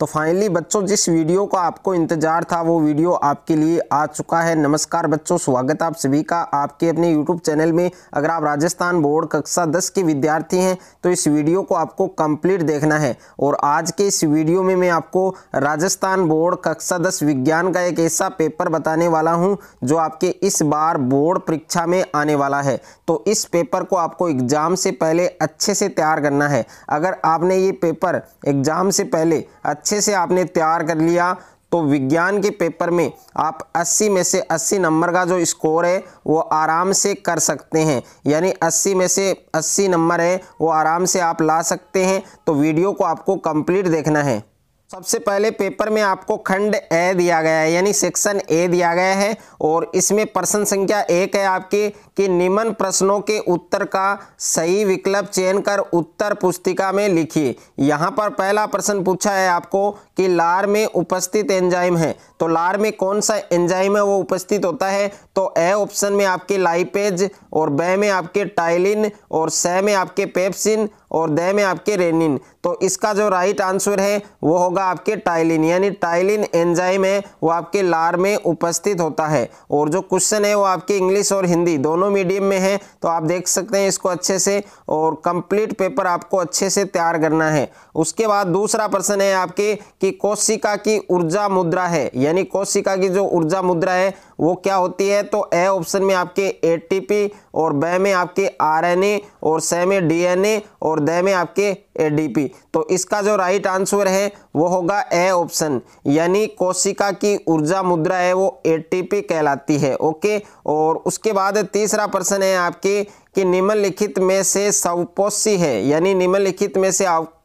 तो फाइनली बच्चों जिस वीडियो का आपको इंतजार था वो वीडियो आपके लिए आ चुका है नमस्कार बच्चों स्वागत आप सभी का आपके अपने यूट्यूब चैनल में अगर आप राजस्थान बोर्ड कक्षा 10 के विद्यार्थी हैं तो इस वीडियो को आपको कंप्लीट देखना है और आज के इस वीडियो में मैं आपको राजस्थान बोर्ड कक्षा दस विज्ञान का एक ऐसा पेपर बताने वाला हूँ जो आपके इस बार बोर्ड परीक्षा में आने वाला है तो इस पेपर को आपको एग्ज़ाम से पहले अच्छे से तैयार करना है अगर आपने ये पेपर एग्ज़ाम से पहले अच्छे अच्छे से आपने तैयार कर लिया तो विज्ञान के पेपर में आप 80 में से 80 नंबर का जो स्कोर है वो आराम से कर सकते हैं यानी 80 में से 80 नंबर है वो आराम से आप ला सकते हैं तो वीडियो को आपको कंप्लीट देखना है सबसे पहले पेपर में आपको खंड ए दिया गया है यानी सेक्शन ए दिया गया है और इसमें प्रश्न संख्या एक है आपके कि निम्न प्रश्नों के उत्तर का सही विकल्प चयन कर उत्तर पुस्तिका में लिखिए यहाँ पर पहला प्रश्न पूछा है आपको कि लार में उपस्थित एंजाइम है तो लार में कौन सा एंजाइम है वो उपस्थित होता है तो ए ऑप्शन में आपके लाइपेज और ब में आपके टाइलिन और स में आपके पेप्सिन और द में आपके रेनिन तो इसका जो राइट आंसर है वो होगा आपके टाइलिन यानी टाइलिन एंजाइम है वो आपके लार में उपस्थित होता है और जो क्वेश्चन है वो आपके इंग्लिश और हिंदी दोनों मीडियम में है तो आप देख सकते हैं इसको अच्छे से और कंप्लीट पेपर आपको अच्छे से तैयार करना है उसके बाद दूसरा प्रश्न है आपके कि कोशिका की ऊर्जा मुद्रा है यानी कोशिका की जो ऊर्जा मुद्रा है वो क्या होती है तो ए ऑप्शन में आपके एटीपी और ब में आपके आरएनए और स में डीएनए और द में आपके एडीपी तो इसका जो राइट आंसर है वो होगा ए ऑप्शन यानी कोशिका की ऊर्जा मुद्रा है वो एटीपी कहलाती है ओके और उसके बाद तीसरा प्रश्न है आपके कि निम्नलिखित में से सवपोषी है यानी निम्नलिखित में से आप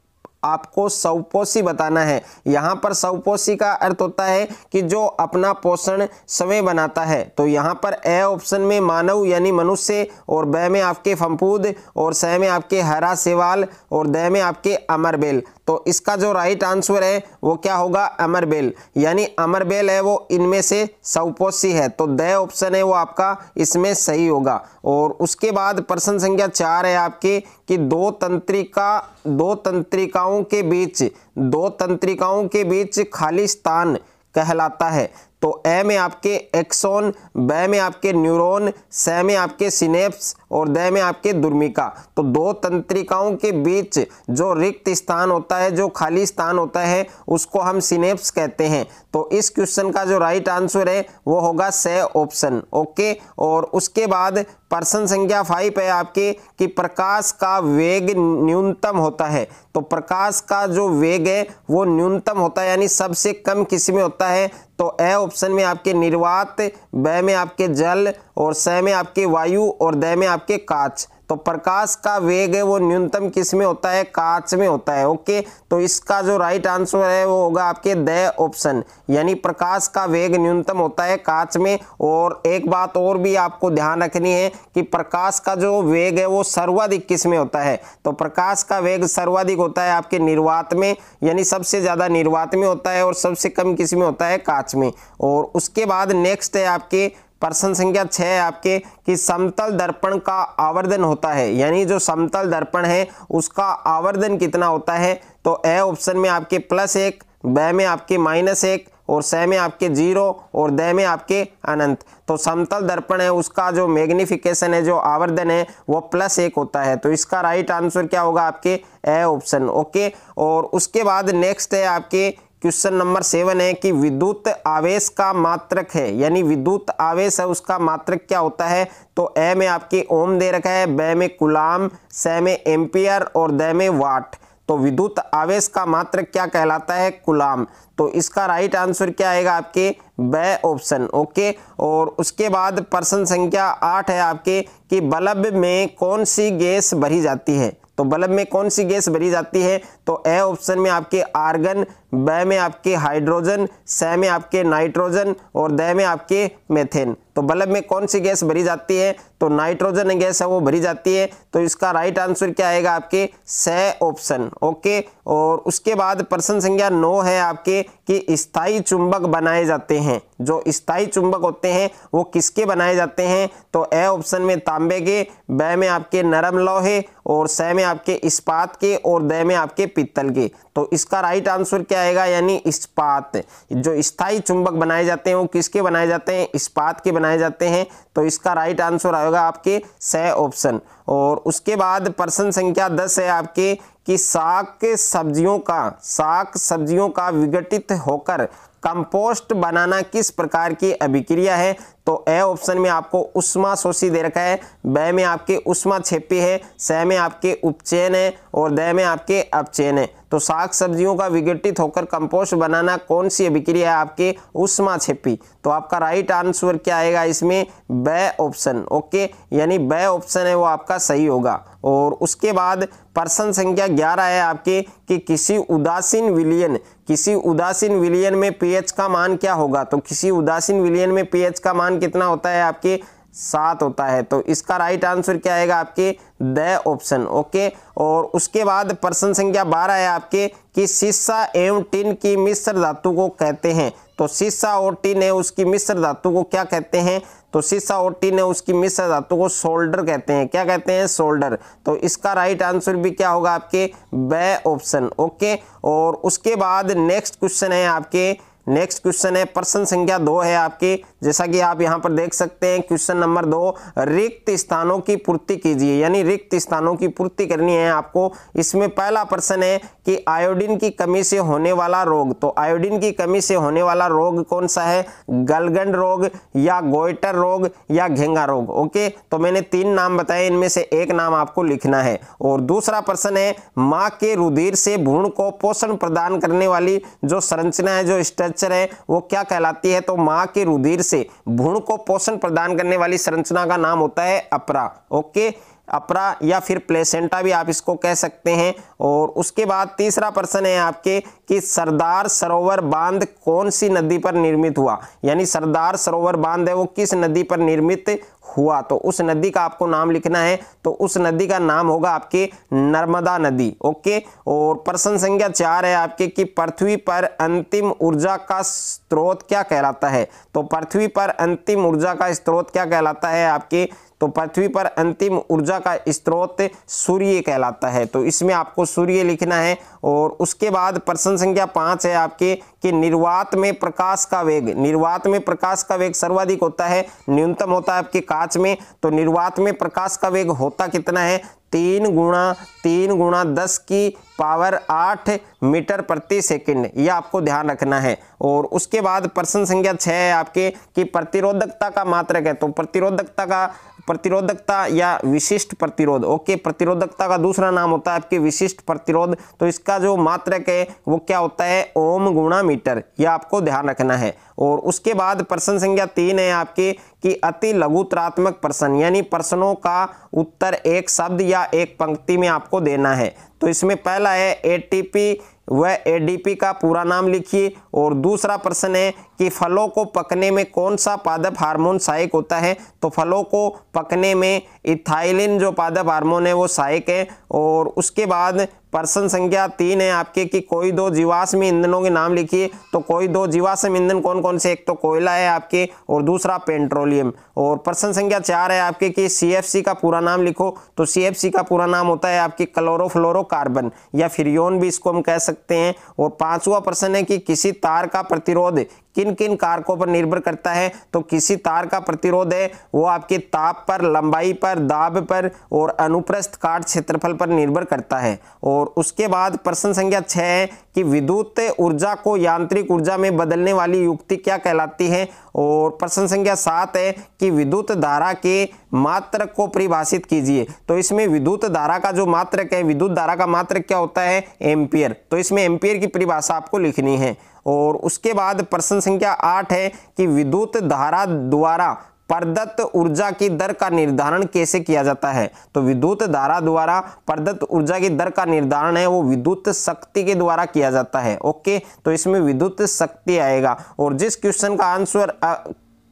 आपको सवपोषी बताना है यहाँ पर सवपोषी का अर्थ होता है कि जो अपना पोषण स्वयं बनाता है तो यहाँ पर ए ऑप्शन में मानव यानी मनुष्य और ब में आपके फंपूद और स में आपके हरा सेवाल और द में आपके अमरबेल तो इसका जो राइट आंसर है वो क्या होगा अमरबेल यानी अमरबेल है वो इनमें से सऊपोषी है तो द ऑप्शन है वो आपका इसमें सही होगा और उसके बाद प्रश्न संख्या चार है आपके कि दो तंत्रिका दो तंत्रिकाओं के बीच दो तंत्रिकाओं के बीच खाली स्थान कहलाता है तो ए में आपके एक्सोन ब में आपके न्यूरॉन स में आपके सिनेप्स और द में आपके दुर्मिका तो दो तंत्रिकाओं के बीच जो रिक्त स्थान होता है जो खाली स्थान होता है उसको हम सिनेप्स कहते हैं तो इस क्वेश्चन का जो राइट आंसर है वो होगा स ऑप्शन ओके और उसके बाद प्रश्न संख्या फाइव है आपके कि प्रकाश का वेग न्यूनतम होता है तो प्रकाश का जो वेग है वो न्यूनतम होता है यानी सबसे कम किसी में होता है तो ए ऑप्शन में आपके निर्वात ब में आपके जल और स में आपके वायु और द में आपके काच तो प्रकाश का वेग है वो न्यूनतम किस में होता है कांच में होता है ओके तो इसका जो राइट आंसर है वो होगा आपके द ऑप्शन यानी प्रकाश का वेग न्यूनतम होता है कांच में और एक बात और भी आपको ध्यान रखनी है कि प्रकाश का जो वेग है वो सर्वाधिक किस में होता है तो प्रकाश का वेग सर्वाधिक होता है आपके निर्वात में यानी सबसे ज़्यादा निर्वात में होता है और सबसे कम किस में होता है कांच में और उसके बाद नेक्स्ट है आपके प्रश्न संख्या छः आपके कि समतल दर्पण का आवर्धन होता है यानी जो समतल दर्पण है उसका आवर्धन कितना होता है तो ए ऑप्शन में आपके प्लस एक ब में आपके माइनस एक और स में आपके जीरो और द में आपके अनंत तो समतल दर्पण है उसका जो मैग्निफिकेशन है जो आवर्धन है वो प्लस एक होता है तो इसका राइट आंसर क्या होगा आपके ए ऑप्शन ओके और उसके बाद नेक्स्ट है आपके क्वेश्चन नंबर सेवन है कि विद्युत आवेश का मात्रक है यानी विद्युत आवेश है उसका मात्रक क्या होता है तो ए में आपके ओम दे रखा है बे में कुलाम स में एम्पियर और द में वाट तो विद्युत आवेश का मात्र क्या कहलाता है कुलाम तो इसका राइट आंसर क्या आएगा आपके ब ऑप्शन ओके और उसके बाद प्रश्न संख्या आठ है आपके कि बल्ब में कौन सी गैस भरी जाती है तो बल्ब में कौन सी गैस भरी जाती है तो ए ऑप्शन में आपके आर्गन ब में आपके हाइड्रोजन स में आपके नाइट्रोजन और द में आपके मेथेन तो बल्ब में कौन सी गैस भरी जाती है तो नाइट्रोजन गैस है वो भरी जाती है तो इसका राइट आंसर क्या आएगा आपके स ऑप्शन ओके और उसके बाद प्रश्न संख्या नौ है आपके कि स्थाई चुंबक बनाए जाते हैं जो स्थाई चुंबक होते हैं वो किसके बनाए जाते हैं तो ए ऑप्शन में तांबे के ब में आपके नरम लोहे और स में आपके इस्पात के और द में आपके पित्तल के तो इसका राइट आंसर क्या आएगा यानी इस्पात जो स्थाई चुंबक बनाए जाते हैं वो किसके बनाए जाते हैं इस्पात के बनाए बनाए जाते हैं तो इसका राइट आंसर आएगा आपके स ऑप्शन और उसके बाद प्रश्न संख्या दस है आपके कि साग सब्जियों का साग सब्जियों का विघटित होकर कंपोस्ट बनाना किस प्रकार की अभिक्रिया है तो ए ऑप्शन में आपको उष्मा शोषी दे रखा है ब में आपके उष्मा छेपी है स में आपके उपचैन है और द में आपके अपचैन है तो साग सब्जियों का विघटित होकर कंपोस्ट बनाना कौन सी अभिक्रिया है आपके उष्मा छिपी तो आपका राइट आंसर क्या आएगा इसमें ब ऑप्शन ओके यानी ब ऑप्शन है वो आपका सही होगा और उसके बाद प्रश्न संख्या ग्यारह है आपके कि किसी उदासीन विलियन किसी उदासीन विलियन में पीएच का मान क्या होगा तो किसी उदासीन विलियन में पीएच का मान कितना होता है आपके सात होता है तो इसका राइट आंसर क्या आएगा आपके द ऑप्शन ओके और उसके बाद प्रश्न संख्या बारह है आपके कि सिस्सा एवं टिन की मिश्र धातु को कहते हैं तो शीशा और टिन है उसकी मिश्र धातु को क्या कहते हैं तो शीशा और टिन है उसकी मिश्र धातु को सोल्डर कहते हैं क्या कहते हैं सोल्डर तो इसका राइट आंसर भी क्या होगा आपके ब ऑप्शन ओके और उसके बाद नेक्स्ट क्वेश्चन है आपके नेक्स्ट क्वेश्चन है प्रश्न संख्या दो है आपके जैसा कि आप यहाँ पर देख सकते हैं क्वेश्चन नंबर दो रिक्त स्थानों की पूर्ति कीजिए यानी रिक्त स्थानों की पूर्ति करनी है आपको इसमें पहला प्रश्न है कि आयोडीन की कमी से होने वाला रोग तो आयोडीन की कमी से होने वाला रोग कौन सा है गलगन रोग या गोइटर रोग या घेंगा रोग ओके तो मैंने तीन नाम बताए इनमें से एक नाम आपको लिखना है और दूसरा प्रश्न है माँ के रुधिर से भूण को पोषण प्रदान करने वाली जो संरचना है जो स्ट्रक्चर है वो क्या कहलाती है तो माँ के रुधिर से भूण को पोषण प्रदान करने वाली संरचना का नाम होता है अपरा ओके अपरा या फिर प्लेसेंटा भी आप इसको कह सकते हैं और उसके बाद तीसरा प्रश्न है आपके कि सरदार सरोवर बांध कौन सी नदी पर निर्मित हुआ यानी सरदार सरोवर बांध है वो किस नदी पर निर्मित हुआ तो उस नदी का आपको नाम लिखना है तो उस नदी का नाम होगा आपके नर्मदा नदी ओके और प्रश्न संख्या चार है आपके कि पृथ्वी पर अंतिम ऊर्जा का स्रोत क्या कहलाता है तो पृथ्वी पर अंतिम ऊर्जा का स्रोत क्या कहलाता है आपके तो पृथ्वी पर अंतिम ऊर्जा का स्रोत सूर्य कहलाता है तो इसमें आपको सूर्य लिखना है और उसके बाद प्रश्न संख्या पांच है आपके कि निर्वात में प्रकाश का वेग निर्वात में प्रकाश का वेग सर्वाधिक होता है न्यूनतम होता है आपके कांच में तो निर्वात में प्रकाश का वेग होता कितना है तीन गुणा तीन गुणा दस की पावर आठ मीटर प्रति सेकंड यह आपको ध्यान रखना है और उसके बाद प्रश्न संख्या छः है आपके कि प्रतिरोधकता का मात्रक है तो प्रतिरोधकता का प्रतिरोधकता या विशिष्ट प्रतिरोध ओके प्रतिरोधकता का दूसरा नाम होता है आपके विशिष्ट प्रतिरोध तो इसका जो मात्रक है वो क्या होता है ओम गुणा मीटर यह आपको ध्यान रखना है और उसके बाद प्रश्न संख्या तीन है आपके कि अति लघुतरात्मक प्रश्न यानी प्रश्नों का उत्तर एक शब्द या एक पंक्ति में आपको देना है तो इसमें पहला है ए वह एडीपी का पूरा नाम लिखिए और दूसरा प्रश्न है कि फलों को पकने में कौन सा पादप हार्मोन सहायक होता है तो फलों को पकने में इथाइलिन जो पादप हार्मोन है वो सहायक है और उसके बाद प्रश्न संख्या तीन है आपके कि कोई दो जीवाश्म ईंधनों के नाम लिखिए तो कोई दो जीवाश्म ईंधन कौन कौन से एक तो कोयला है आपके और दूसरा पेट्रोलियम और प्रश्न संख्या चार है आपके कि सी का पूरा नाम लिखो तो सी का पूरा नाम होता है आपके क्लोरोफ्लोरोकार्बन या फिर भी इसको हम कह सकते हैं और पांचवा प्रश्न है कि किसी तार का प्रतिरोध किन किन कारकों पर निर्भर करता है तो किसी तार का प्रतिरोध है वो आपके ताप पर लंबाई पर दाब पर और अनुप्रस्थ काट क्षेत्रफल पर निर्भर करता है और उसके बाद प्रश्न संख्या छः है कि विद्युत ऊर्जा को यांत्रिक ऊर्जा में बदलने वाली युक्ति क्या कहलाती है और प्रश्न संख्या सात है कि विद्युत धारा के मात्रक को परिभाषित कीजिए तो इसमें विद्युत धारा का जो मात्रक है विद्युत धारा का मात्रक क्या होता है एम्पियर तो इसमें एम्पियर की परिभाषा आपको लिखनी है और उसके बाद प्रश्न संख्या आठ है कि विद्युत धारा द्वारा प्रदत्त ऊर्जा की दर का निर्धारण कैसे किया जाता है तो विद्युत धारा द्वारा प्रदत्त ऊर्जा की दर का निर्धारण है वो विद्युत शक्ति के द्वारा किया जाता है ओके तो इसमें विद्युत शक्ति आएगा और जिस क्वेश्चन का आंसर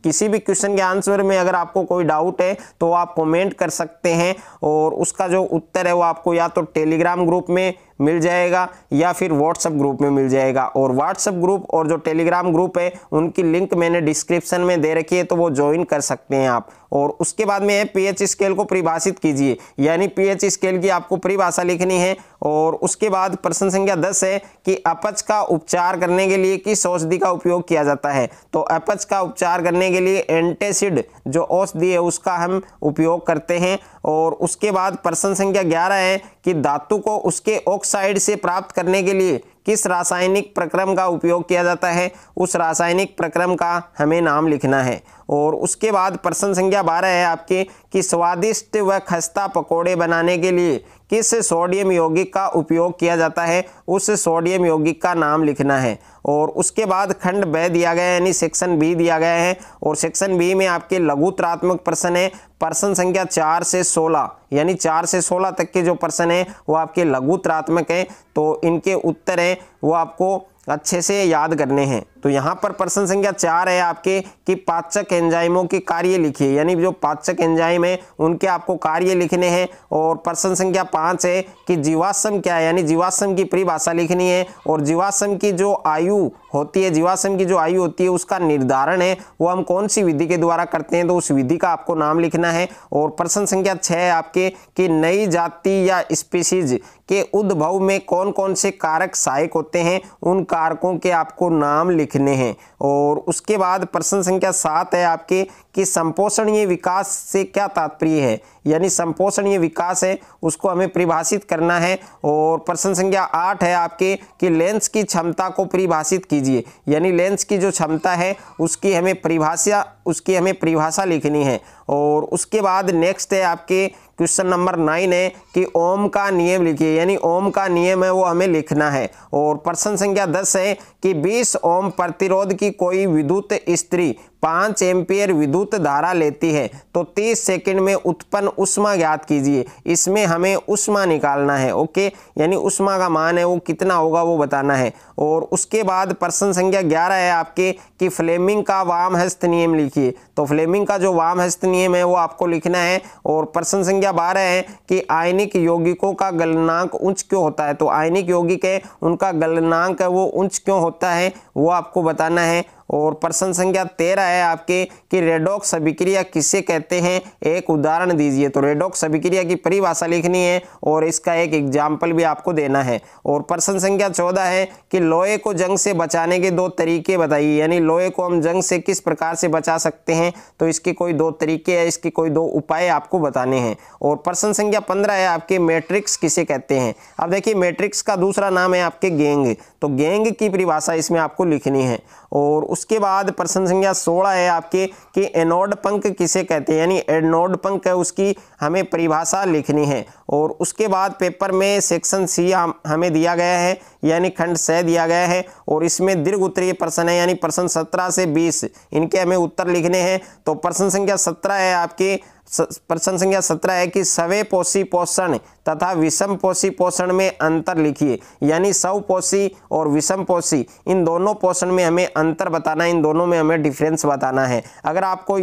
किसी भी क्वेश्चन के आंसर में अगर आपको कोई डाउट है तो आप कमेंट कर सकते हैं और उसका जो उत्तर है वो आपको या तो टेलीग्राम ग्रुप में मिल जाएगा या फिर व्हाट्सअप ग्रुप में मिल जाएगा और व्हाट्सअप ग्रुप और जो टेलीग्राम ग्रुप है उनकी लिंक मैंने डिस्क्रिप्शन में दे रखी है तो वो ज्वाइन कर सकते हैं आप और उसके बाद में है एच स्केल को परिभाषित कीजिए यानी पी एच स्केल की आपको परिभाषा लिखनी है और उसके बाद प्रश्न संख्या दस है कि अपच का उपचार करने के लिए किस औषधि का उपयोग किया जाता है तो अपच का उपचार करने के लिए एंटेसिड जो औषधि है उसका हम उपयोग करते हैं और उसके बाद प्रश्न संख्या ग्यारह है कि धातु को उसके ऑक्साइड से प्राप्त करने के लिए किस रासायनिक प्रक्रम का उपयोग किया जाता है उस रासायनिक प्रक्रम का हमें नाम लिखना है और उसके बाद प्रश्न संख्या बारह है आपके कि स्वादिष्ट व खस्ता पकोड़े बनाने के लिए किस सोडियम यौगिक का उपयोग किया जाता है उस सोडियम यौगिक का नाम लिखना है और उसके बाद खंड ब दिया गया है यानी सेक्शन बी दिया गया है और सेक्शन बी में आपके लघुत्रात्मक प्रश्न है प्रश्न संख्या चार से सोलह यानी चार से सोलह तक के जो प्रश्न हैं वो आपके लघुत्रात्मक हैं तो इनके उत्तर हैं वो आपको अच्छे से याद करने हैं तो यहाँ पर प्रश्न संख्या चार है आपके कि पाचक एंजाइमों के कार्य लिखिए यानी जो पाचक एंजाइम है उनके आपको कार्य लिखने हैं और प्रश्न संख्या पाँच है कि जीवाश्म क्या है यानी जीवाश्म की परिभाषा लिखनी है और जीवाश्म की जो आयु होती है जीवाश्म की जो आयु होती है उसका निर्धारण है वो हम कौन सी विधि के द्वारा करते हैं तो उस विधि का आपको नाम लिखना है और प्रश्न संख्या छः आपके कि नई जाति या स्पीसीज के उद्भव में कौन कौन से कारक सहायक होते हैं उन कारकों के आपको नाम लिखने हैं और उसके बाद प्रश्न संख्या सात है आपके कि संपोषणीय विकास से क्या तात्पर्य है यानी संपोषणीय विकास है उसको हमें परिभाषित करना है और प्रश्न संख्या आठ है आपके कि लेंस की क्षमता को परिभाषित कीजिए यानी लेंस की जो क्षमता है उसकी हमें परिभाषा उसकी हमें परिभाषा लिखनी है और उसके बाद नेक्स्ट है आपके क्वेश्चन नंबर नाइन है कि ओम का नियम लिखिए यानी ओम का नियम है वो हमें लिखना है और प्रश्न संख्या दस है कि बीस ओम प्रतिरोध की कोई विद्युत स्त्री पाँच एम्पियर विद्युत धारा लेती है तो तीस सेकेंड में उत्पन्न उष्मा ज्ञात कीजिए इसमें हमें उष्मा निकालना है ओके यानी उष्मा का मान है वो कितना होगा वो बताना है और उसके बाद प्रश्न संख्या ग्यारह है आपके कि फ्लेमिंग का वाम हस्त नियम लिखिए तो फ्लेमिंग का जो वाम हस्त नियम है वो आपको लिखना है और प्रश्न संख्या बारह है कि आयनिक यौगिकों का गलनांक उच्च क्यों होता है तो आयनिक यौगिक है उनका गलनांक है वो उच्च क्यों होता है वो आपको बताना है और प्रश्न संख्या तेरह है आपके कि रेडॉक्स अभिक्रिया किसे कहते हैं एक उदाहरण दीजिए तो रेडॉक्स अभिक्रिया की परिभाषा लिखनी है और इसका एक एग्जाम्पल भी आपको देना है और प्रश्न संख्या चौदह है कि लोहे को जंग से बचाने के दो तरीके बताइए यानी लोहे को हम जंग से किस प्रकार से बचा सकते हैं तो इसके कोई दो तरीके है इसके कोई दो उपाय आपको बताने हैं और प्रश्न संख्या पंद्रह है आपके मैट्रिक्स किसे कहते हैं अब देखिए मैट्रिक्स का दूसरा नाम है आपके गेंग तो गैंग की परिभाषा इसमें आपको लिखनी है और उसके बाद प्रश्न संख्या सोलह है आपके कि एनोड पंक किसे कहते हैं यानी एनोड पंक है उसकी हमें परिभाषा लिखनी है और उसके बाद पेपर में सेक्शन सी हम हमें दिया गया है यानी खंड स दिया गया है और इसमें दीर्घ उत्तरीय प्रश्न है यानी प्रश्न सत्रह से बीस इनके हमें उत्तर लिखने हैं तो प्रश्न संख्या सत्रह है आपके प्रश्न संख्या सत्रह है कि सवे पोषी पोषण तथा विषम पोषी पोषण में अंतर लिखिए यानी सव पोषी और विषम पोषी इन दोनों पोषण में हमें अंतर बताना है इन दोनों में हमें डिफरेंस बताना है अगर आपको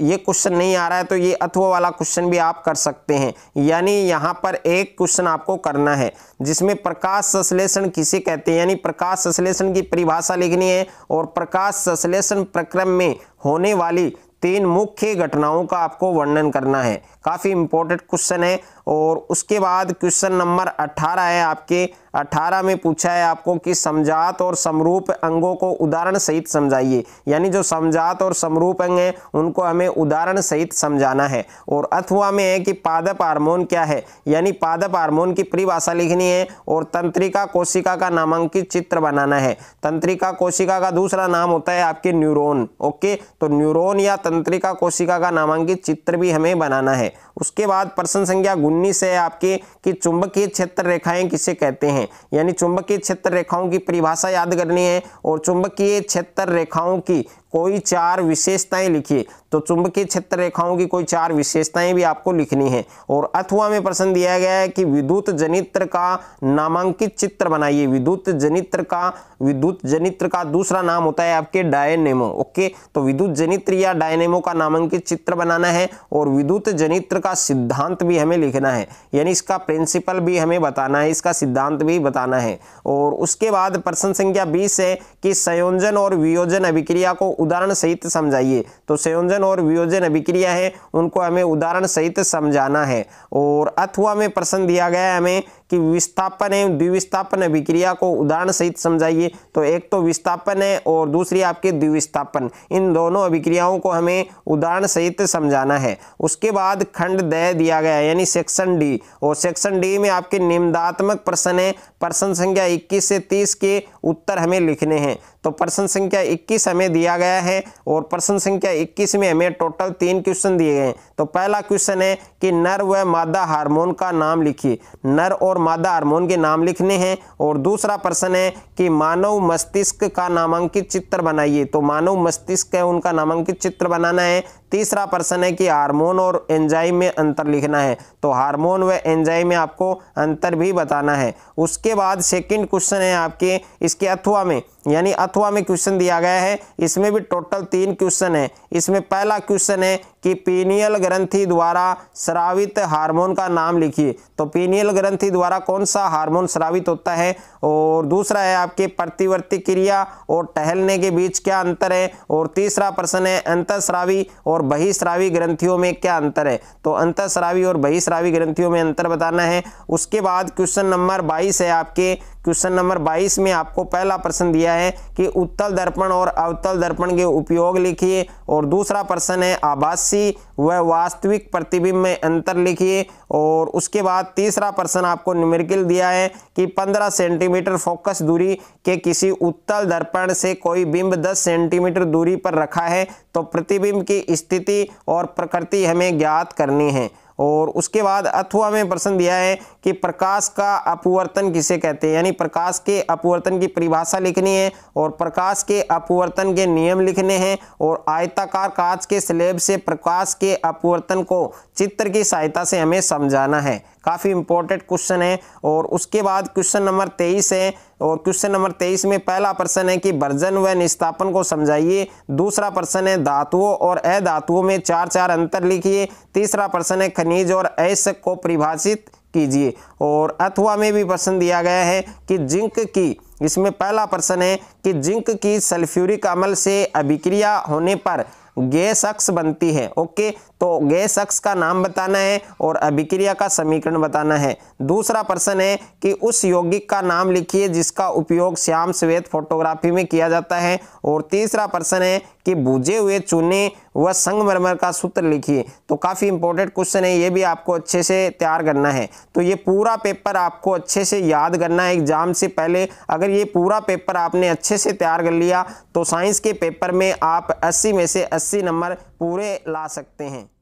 ये क्वेश्चन नहीं आ रहा है तो ये अथवा वाला क्वेश्चन भी आप कर सकते हैं यानी यहाँ पर एक क्वेश्चन आपको करना है जिसमें प्रकाश संश्लेषण किसे कहते हैं यानी प्रकाश संश्लेषण की परिभाषा लिखनी है और प्रकाश संश्लेषण प्रक्रम में होने वाली तीन मुख्य घटनाओं का आपको वर्णन करना है काफ़ी इंपॉर्टेंट क्वेश्चन है और उसके बाद क्वेश्चन नंबर 18 है आपके 18 में पूछा है आपको कि समझात और समरूप अंगों को उदाहरण सहित समझाइए यानी जो समझात और समरूप अंग हैं उनको हमें उदाहरण सहित समझाना है और अथवा में है कि पादप हार्मोन क्या है यानी पादप हार्मोन की परिभाषा लिखनी है और तंत्रिका कोशिका का नामांकित चित्र बनाना है तंत्रिका कोशिका का दूसरा नाम होता है आपके न्यूरोन ओके तो न्यूरोन या तंत्रिका कोशिका का नामांकित चित्र भी हमें बनाना है उसके बाद प्रश्न संख्या उन्नीस है आपके कि चुंबकीय क्षेत्र रेखाएं किसे कहते हैं यानी चुंबकीय क्षेत्र रेखाओं की परिभाषा याद करनी है और चुंबकीय क्षेत्र रेखाओं की कोई चार विशेषताएं लिखिए तो चुंबकीय क्षेत्र रेखाओं की कोई चार विशेषताएं भी आपको लिखनी है और अथवा में प्रश्न दिया गया है कि विद्युत जनित्र का नामांकित चित्र बनाइए विद्युत जनित्र का विद्युत जनित्र का दूसरा नाम होता है आपके डायनेमो ओके तो विद्युत जनित्र या डायनेमो का नामांकित चित्र बनाना है और विद्युत जनित्र का सिद्धांत भी हमें लिखना है यानी इसका प्रिंसिपल भी हमें बताना है इसका सिद्धांत भी बताना है और उसके बाद प्रश्न संख्या बीस है कि संयोजन और वियोजन अभिक्रिया को उदाहरण सहित समझाइए तो संयोजन और वियोजन अभिक्रिया है उनको हमें उदाहरण सहित समझाना है और अथवा में प्रश्न दिया गया है हमें कि विस्थापन है द्विविस्थापन अभिक्रिया को उदाहरण सहित समझाइए तो एक तो विस्थापन है और दूसरी आपके द्विविस्थापन इन दोनों अभिक्रियाओं को हमें उदाहरण सहित समझाना है उसके बाद खंड दय दिया गया यानी सेक्शन डी और सेक्शन डी में आपके निम्नात्मक प्रश्न है प्रश्न संख्या 21 से 30 के उत्तर हमें लिखने हैं तो प्रश्न संख्या 21 हमें दिया गया है और प्रश्न संख्या 21 में हमें टोटल तीन क्वेश्चन दिए गए हैं तो पहला क्वेश्चन है कि नर व मादा हार्मोन का नाम लिखिए नर और मादा हार्मोन के नाम लिखने हैं और दूसरा प्रश्न है कि मानव मस्तिष्क का नामांकित चित्र बनाइए तो मानव मस्तिष्क है उनका नामांकित चित्र बनाना है तीसरा प्रश्न है कि हार्मोन और एंजाइम में अंतर लिखना है तो हार्मोन व एंजाइम में आपको अंतर भी बताना है उसके बाद सेकंड क्वेश्चन है आपके इसके अथवा में यानी अथवा में क्वेश्चन दिया गया है इसमें भी टोटल तीन क्वेश्चन है इसमें पहला क्वेश्चन है कि पीनियल ग्रंथि द्वारा स्रावित हार्मोन का नाम लिखिए तो पीनियल ग्रंथि द्वारा कौन सा हार्मोन स्रावित होता है और दूसरा है आपके प्रतिवर्ती क्रिया और टहलने के बीच क्या अंतर है और तीसरा प्रश्न है अंतस्रावी और बहिस्रावी ग्रंथियों में क्या अंतर है तो अंतस्रावी और बहिस्रावी ग्रंथियों में अंतर बताना है उसके बाद क्वेश्चन नंबर बाईस है आपके क्वेश्चन नंबर 22 में आपको पहला प्रश्न दिया है कि उत्तल दर्पण और अवतल दर्पण के उपयोग लिखिए और दूसरा प्रश्न है आभासी व वास्तविक प्रतिबिंब में अंतर लिखिए और उसके बाद तीसरा प्रश्न आपको निमिरकिल दिया है कि 15 सेंटीमीटर फोकस दूरी के किसी उत्तल दर्पण से कोई बिंब 10 सेंटीमीटर दूरी पर रखा है तो प्रतिबिंब की स्थिति और प्रकृति हमें ज्ञात करनी है और उसके बाद अथवा में प्रश्न दिया है कि प्रकाश का अपवर्तन किसे कहते हैं यानी प्रकाश के अपवर्तन की परिभाषा लिखनी है और प्रकाश के अपवर्तन के नियम लिखने हैं और आयताकार कांच के स्लेब से प्रकाश के अपवर्तन को चित्र की सहायता से हमें समझाना है काफ़ी इंपॉर्टेंट क्वेश्चन है और उसके बाद क्वेश्चन नंबर तेईस है और क्वेश्चन नंबर तेईस में पहला प्रश्न है कि वर्जन व निस्थापन को समझाइए दूसरा प्रश्न है धातुओं और अधातुओं में चार चार अंतर लिखिए तीसरा प्रश्न है खनिज और ऐस को परिभाषित कीजिए और अथवा में भी प्रश्न दिया गया है कि जिंक की इसमें पहला प्रश्न है कि जिंक की सल्फ्यूरिक अमल से अभिक्रिया होने पर गैस अक्स बनती है ओके तो गैस शख्स का नाम बताना है और अभिक्रिया का समीकरण बताना है दूसरा प्रश्न है कि उस यौगिक का नाम लिखिए जिसका उपयोग श्याम श्वेत फोटोग्राफी में किया जाता है और तीसरा प्रश्न है कि बुझे हुए चूने व संगमरमर का सूत्र लिखिए तो काफ़ी इंपॉर्टेंट क्वेश्चन है ये भी आपको अच्छे से तैयार करना है तो ये पूरा पेपर आपको अच्छे से याद करना है एग्जाम से पहले अगर ये पूरा पेपर आपने अच्छे से तैयार कर लिया तो साइंस के पेपर में आप 80 में से 80 नंबर पूरे ला सकते हैं